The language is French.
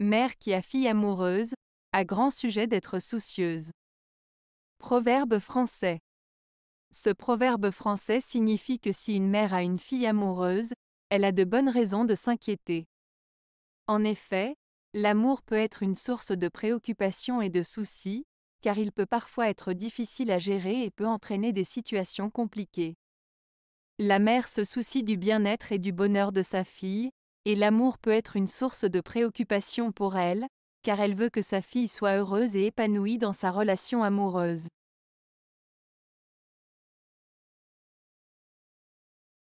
mère qui a fille amoureuse, a grand sujet d'être soucieuse. Proverbe français. Ce proverbe français signifie que si une mère a une fille amoureuse, elle a de bonnes raisons de s'inquiéter. En effet, l'amour peut être une source de préoccupation et de soucis, car il peut parfois être difficile à gérer et peut entraîner des situations compliquées. La mère se soucie du bien-être et du bonheur de sa fille, et l'amour peut être une source de préoccupation pour elle, car elle veut que sa fille soit heureuse et épanouie dans sa relation amoureuse.